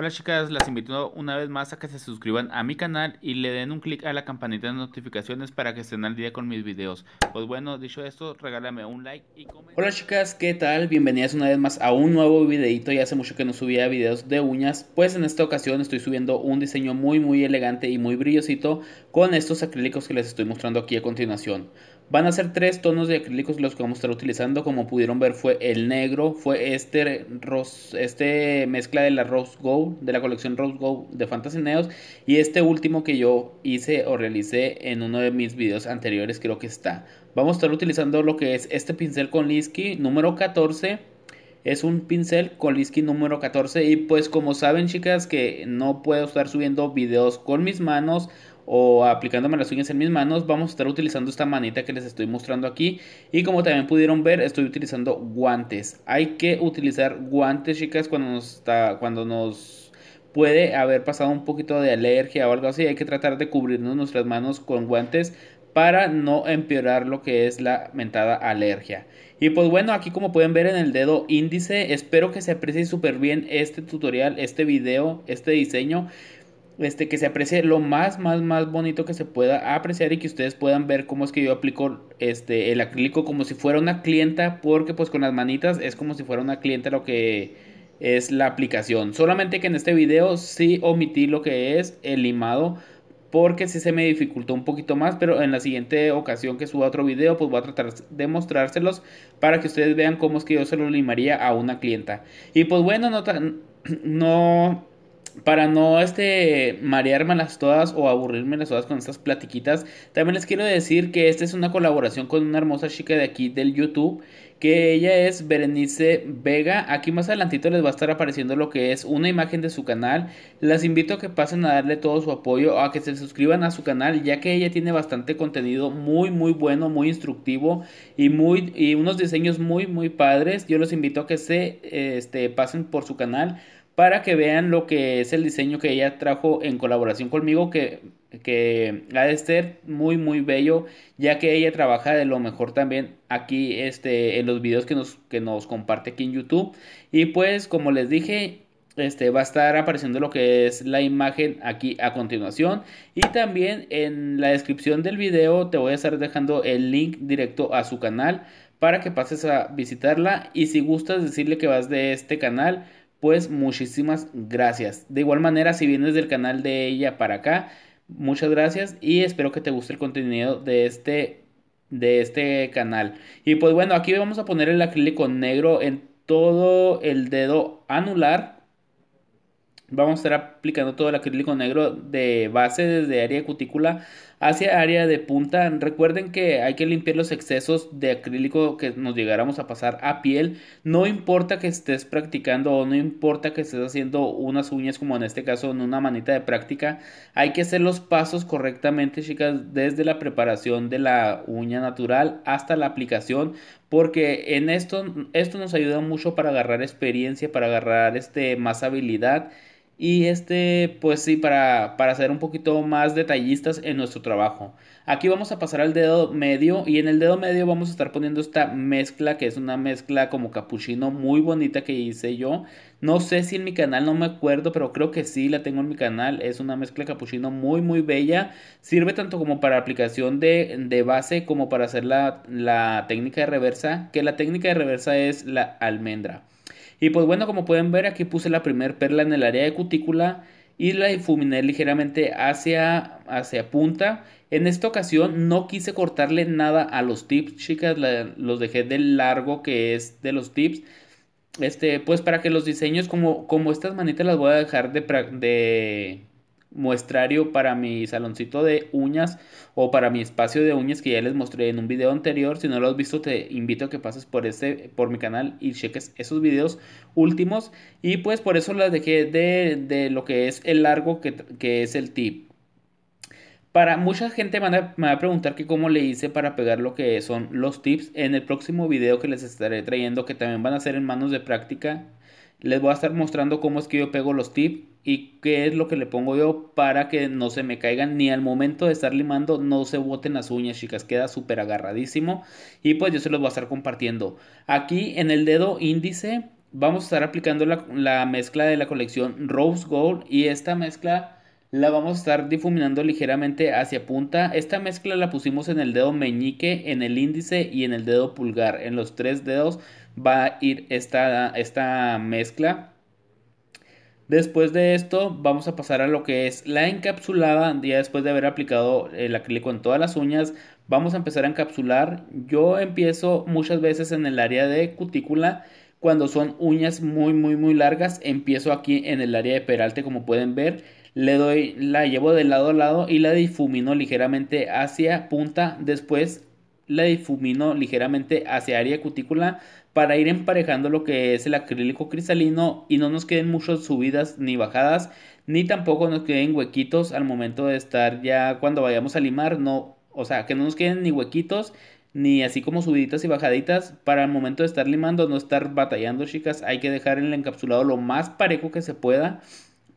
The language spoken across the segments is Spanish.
Hola chicas, las invito una vez más a que se suscriban a mi canal y le den un clic a la campanita de notificaciones para que estén al día con mis videos. Pues bueno, dicho esto, regálame un like y comenta. Hola chicas, ¿qué tal? Bienvenidas una vez más a un nuevo videito. Ya hace mucho que no subía videos de uñas, pues en esta ocasión estoy subiendo un diseño muy muy elegante y muy brillosito con estos acrílicos que les estoy mostrando aquí a continuación. Van a ser tres tonos de acrílicos los que vamos a estar utilizando. Como pudieron ver fue el negro, fue este, este mezcla de la Rose Gold, de la colección Rose Gold de Fantasy Neos. Y este último que yo hice o realicé en uno de mis videos anteriores creo que está. Vamos a estar utilizando lo que es este pincel con Lisky, número 14. Es un pincel con Lisky número 14 y pues como saben chicas que no puedo estar subiendo videos con mis manos o aplicándome las uñas en mis manos, vamos a estar utilizando esta manita que les estoy mostrando aquí. Y como también pudieron ver, estoy utilizando guantes. Hay que utilizar guantes, chicas, cuando nos, está, cuando nos puede haber pasado un poquito de alergia o algo así. Hay que tratar de cubrirnos nuestras manos con guantes para no empeorar lo que es la mentada alergia. Y pues bueno, aquí como pueden ver en el dedo índice, espero que se aprecie súper bien este tutorial, este video, este diseño este, que se aprecie lo más, más, más bonito que se pueda apreciar y que ustedes puedan ver cómo es que yo aplico este, el acrílico como si fuera una clienta, porque pues con las manitas es como si fuera una clienta lo que es la aplicación. Solamente que en este video sí omití lo que es el limado, porque sí se me dificultó un poquito más, pero en la siguiente ocasión que suba otro video, pues voy a tratar de mostrárselos para que ustedes vean cómo es que yo se lo limaría a una clienta. Y pues bueno, no... Tan, no para no este, mareármelas todas o aburrirme las todas con estas platiquitas, también les quiero decir que esta es una colaboración con una hermosa chica de aquí del YouTube, que ella es Berenice Vega. Aquí más adelantito les va a estar apareciendo lo que es una imagen de su canal. Las invito a que pasen a darle todo su apoyo, a que se suscriban a su canal, ya que ella tiene bastante contenido muy, muy bueno, muy instructivo y, muy, y unos diseños muy, muy padres. Yo los invito a que se este, pasen por su canal para que vean lo que es el diseño que ella trajo en colaboración conmigo, que, ha de ser muy, muy bello, ya que ella trabaja de lo mejor también aquí este, en los videos que nos, que nos comparte aquí en YouTube. Y pues, como les dije, este, va a estar apareciendo lo que es la imagen aquí a continuación. Y también en la descripción del video te voy a estar dejando el link directo a su canal para que pases a visitarla. Y si gustas decirle que vas de este canal, pues muchísimas gracias. De igual manera, si vienes del canal de ella para acá, muchas gracias y espero que te guste el contenido de este de este canal. Y pues bueno, aquí vamos a poner el acrílico negro en todo el dedo anular. Vamos a estar aplicando todo el acrílico negro de base desde área cutícula hacia área de punta. Recuerden que hay que limpiar los excesos de acrílico que nos llegáramos a pasar a piel. No importa que estés practicando o no importa que estés haciendo unas uñas como en este caso en una manita de práctica, hay que hacer los pasos correctamente, chicas, desde la preparación de la uña natural hasta la aplicación porque en esto esto nos ayuda mucho para agarrar experiencia, para agarrar este más habilidad y este, pues sí, para, para ser un poquito más detallistas en nuestro trabajo. Aquí vamos a pasar al dedo medio y en el dedo medio vamos a estar poniendo esta mezcla que es una mezcla como capuchino muy bonita que hice yo. No sé si en mi canal, no me acuerdo, pero creo que sí la tengo en mi canal. Es una mezcla capuchino muy muy bella. Sirve tanto como para aplicación de, base como para hacer la, la técnica de reversa. Que la técnica de reversa es la almendra. Y pues bueno, como pueden ver, aquí puse la primera perla en el área de cutícula y la difuminé ligeramente hacia, hacia punta. En esta ocasión no quise cortarle nada a los tips, chicas, los dejé del largo que es de los tips. Este, pues para que los diseños como, como estas manitas las voy a dejar de, de muestrario para mi saloncito de uñas o para mi espacio de uñas que ya les mostré en un video anterior. Si no lo has visto, te invito a que pases por este, por mi canal y cheques esos videos últimos. Y pues por eso las dejé de, de lo que es el largo, que, que es el tip. Para mucha gente me va a preguntar que cómo le hice para pegar lo que son los tips en el próximo video que les estaré trayendo, que también van a ser en manos de práctica. Les voy a estar mostrando cómo es que yo pego los tips y qué es lo que le pongo yo para que no se me caigan ni al momento de estar limando no se boten las uñas chicas queda súper agarradísimo y pues yo se los voy a estar compartiendo aquí en el dedo índice vamos a estar aplicando la, mezcla de la colección Rose Gold y esta mezcla la vamos a estar difuminando ligeramente hacia punta esta mezcla la pusimos en el dedo meñique en el índice y en el dedo pulgar en los tres dedos va a ir esta, esta mezcla Después de esto vamos a pasar a lo que es la encapsulada. Ya después de haber aplicado el eh, acrílico en todas las uñas, vamos a empezar a encapsular. Yo empiezo muchas veces en el área de cutícula. Cuando son uñas muy muy muy largas, empiezo aquí en el área de peralte como pueden ver. Le doy, la llevo de lado a lado y la difumino ligeramente hacia punta. Después la difumino ligeramente hacia área cutícula para ir emparejando lo que es el acrílico cristalino y no nos queden muchas subidas ni bajadas, ni tampoco nos queden huequitos al momento de estar ya cuando vayamos a limar, no, o sea, que no nos queden ni huequitos ni así como subiditas y bajaditas para el momento de estar limando, no estar batallando, chicas, hay que dejar el encapsulado lo más parejo que se pueda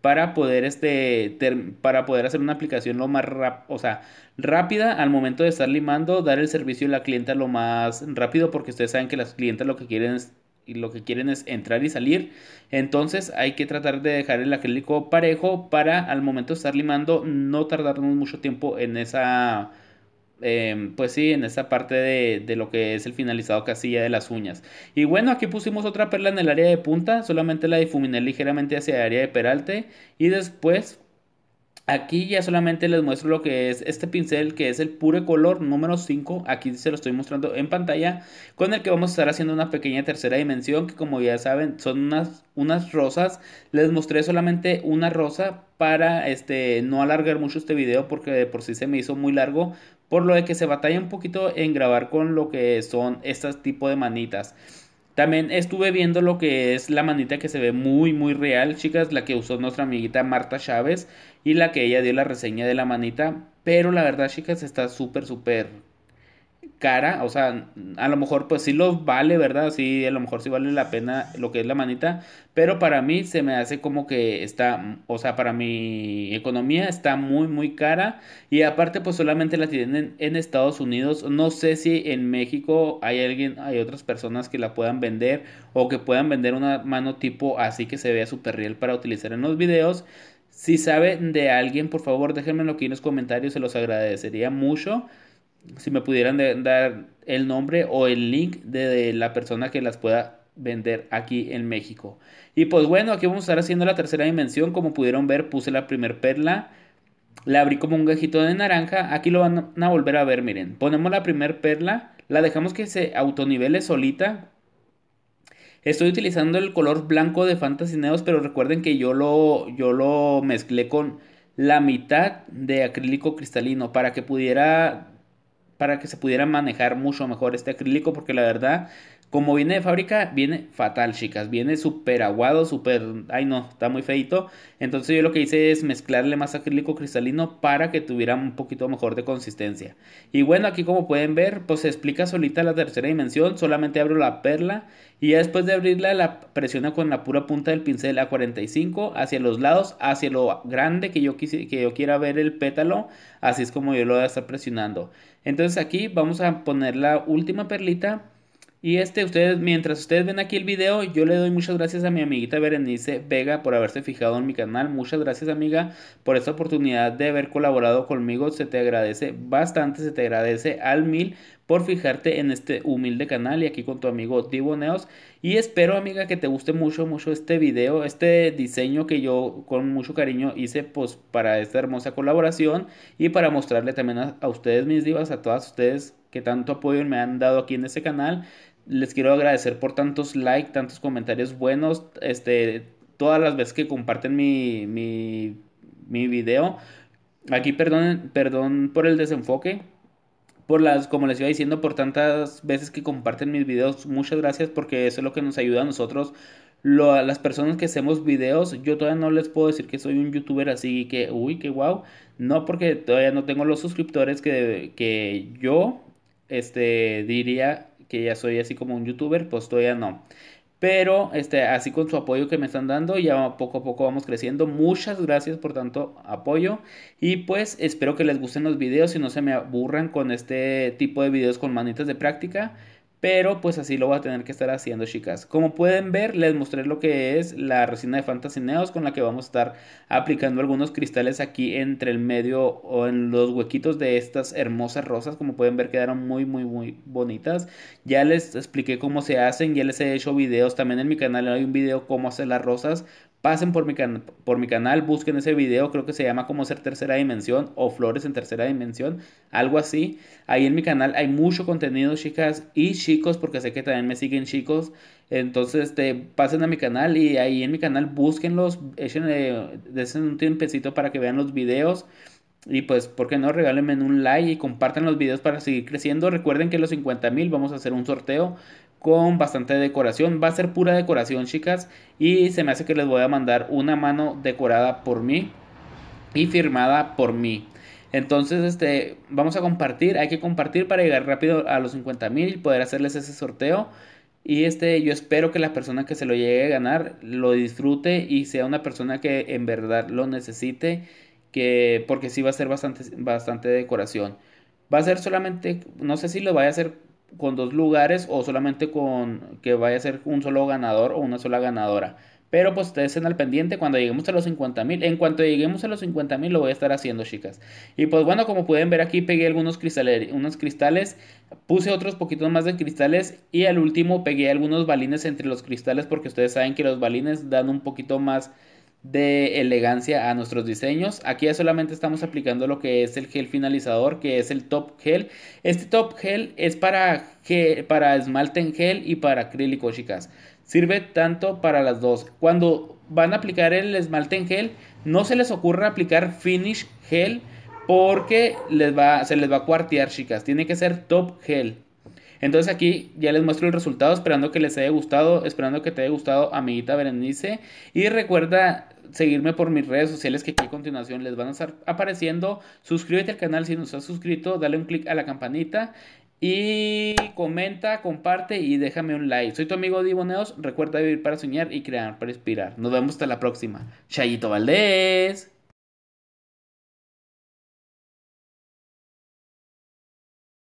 para poder, este, para poder hacer una aplicación lo más rap, o sea, rápida al momento de estar limando, dar el servicio a la clienta lo más rápido, porque ustedes saben que las clientas lo que quieren es lo que quieren es entrar y salir. Entonces hay que tratar de dejar el acrílico parejo para al momento de estar limando no tardarnos mucho tiempo en esa Em, pues sí, en esta parte de, lo que es el finalizado casilla de las uñas. Y bueno, aquí pusimos otra perla en el área de punta, solamente la difuminé ligeramente hacia el área de peralte y después... Aquí ya solamente les muestro lo que es este pincel que es el Pure Color número 5. Aquí se lo estoy mostrando en pantalla con el que vamos a estar haciendo una pequeña tercera dimensión que como ya saben son unas, unas rosas. Les mostré solamente una rosa para este, no alargar mucho este video porque de por sí se me hizo muy largo por lo de que se batalla un poquito en grabar con lo que son estas tipo de manitas. También estuve viendo lo que es la manita que se ve muy muy real, chicas, la que usó nuestra amiguita Marta Chávez y la que ella dio la reseña de la manita, pero la verdad, chicas, está súper súper cara, o sea, a lo mejor pues sí lo vale, ¿verdad? Sí, a lo mejor sí vale la pena lo que es la manita, pero para mí se me hace como que está, o sea, para mi economía está muy, muy cara y aparte pues solamente la tienen en Estados Unidos, no sé si en México hay alguien, hay otras personas que la puedan vender o que puedan vender una mano tipo así que se vea súper real para utilizar en los videos. Si sabe de alguien, por favor, déjenmelo aquí en los comentarios, se los agradecería mucho si me pudieran dar el nombre o el link de, la persona que las pueda vender aquí en México. Y pues bueno, aquí vamos a estar haciendo la tercera dimensión. Como pudieron ver, puse la primer perla. La abrí como un gajito de naranja. Aquí lo van a volver a ver, miren. Ponemos la primer perla. La dejamos que se autonivele solita. Estoy utilizando el color blanco de Fantasineos, pero recuerden que yo lo, yo lo mezclé con la mitad de acrílico cristalino para que pudiera para que se pudiera manejar mucho mejor este acrílico porque la verdad como viene de fábrica, viene fatal, chicas. Viene súper aguado, súper... Ay, no, está muy feito. Entonces yo lo que hice es mezclarle más acrílico cristalino para que tuviera un poquito mejor de consistencia. Y bueno, aquí como pueden ver, pues se explica solita la tercera dimensión. Solamente abro la perla y después de abrirla la presiono con la pura punta del pincel a 45 hacia los lados, hacia lo grande que yo, quise, que yo quiera ver el pétalo. Así es como yo lo voy a estar presionando. Entonces aquí vamos a poner la última perlita y este, ustedes, mientras ustedes ven aquí el video, yo le doy muchas gracias a mi amiguita Berenice Vega por haberse fijado en mi canal. Muchas gracias, amiga, por esta oportunidad de haber colaborado conmigo. Se te agradece bastante, se te agradece al mil por fijarte en este humilde canal y aquí con tu amigo Diboneos. Y espero, amiga, que te guste mucho, mucho este video, este diseño que yo con mucho cariño hice pues para esta hermosa colaboración y para mostrarle también a, a ustedes, mis divas, a todas ustedes que tanto apoyo me han dado aquí en este canal. Les quiero agradecer por tantos likes, tantos comentarios buenos. Este, todas las veces que comparten mi, mi, mi video. Aquí perdón, perdón por el desenfoque. Por las, como les iba diciendo, por tantas veces que comparten mis videos. Muchas gracias porque eso es lo que nos ayuda a nosotros lo, las personas que hacemos videos, yo todavía no les puedo decir que soy un youtuber así que, uy, que wow. No, porque todavía no tengo los suscriptores que, que yo este, diría que ya soy así como un youtuber, pues todavía no. Pero este, así con su apoyo que me están dando, ya poco a poco vamos creciendo. Muchas gracias por tanto apoyo. Y pues espero que les gusten los videos y no se me aburran con este tipo de videos con manitas de práctica. Pero pues así lo va a tener que estar haciendo chicas. Como pueden ver les mostré lo que es la resina de Neos con la que vamos a estar aplicando algunos cristales aquí entre el medio o en los huequitos de estas hermosas rosas. Como pueden ver quedaron muy muy muy bonitas. Ya les expliqué cómo se hacen, ya les he hecho videos también en mi canal hay un video cómo hacer las rosas Pasen por mi, por mi canal, busquen ese video, creo que se llama como ser tercera dimensión o flores en tercera dimensión, algo así. Ahí en mi canal hay mucho contenido, chicas y chicos, porque sé que también me siguen chicos. Entonces, este, pasen a mi canal y ahí en mi canal búsquenlos, échenle, eh, desen un tiempecito para que vean los videos. Y pues, ¿por qué no? Regálenme un like y compartan los videos para seguir creciendo. Recuerden que los 50 mil vamos a hacer un sorteo con bastante decoración. Va a ser pura decoración, chicas. Y se me hace que les voy a mandar una mano decorada por mí y firmada por mí. Entonces, este, vamos a compartir. Hay que compartir para llegar rápido a los 50 mil y poder hacerles ese sorteo. Y este, yo espero que la persona que se lo llegue a ganar lo disfrute y sea una persona que en verdad lo necesite. Que, porque sí va a ser bastante, bastante decoración. Va a ser solamente, no sé si lo vaya a hacer con dos lugares o solamente con que vaya a ser un solo ganador o una sola ganadora. Pero pues ustedes estén al pendiente cuando lleguemos a los 50 mil. En cuanto lleguemos a los 50 mil lo voy a estar haciendo, chicas. Y pues bueno, como pueden ver aquí pegué algunos cristales, unos cristales, puse otros poquitos más de cristales y al último pegué algunos balines entre los cristales porque ustedes saben que los balines dan un poquito más de elegancia a nuestros diseños. Aquí solamente estamos aplicando lo que es el gel finalizador, que es el top gel. Este top gel es para, para esmalte en gel y para acrílico, chicas. Sirve tanto para las dos. Cuando van a aplicar el esmalte en gel, no se les ocurra aplicar finish gel porque les va, se les va a cuartear, chicas. Tiene que ser top gel. Entonces aquí ya les muestro el resultado, esperando que les haya gustado, esperando que te haya gustado, amiguita Berenice. Y recuerda seguirme por mis redes sociales que aquí a continuación les van a estar apareciendo. Suscríbete al canal si no estás suscrito, dale un clic a la campanita y comenta, comparte y déjame un like. Soy tu amigo Diboneos, recuerda vivir para soñar y crear para inspirar. Nos vemos hasta la próxima. Chayito Valdés.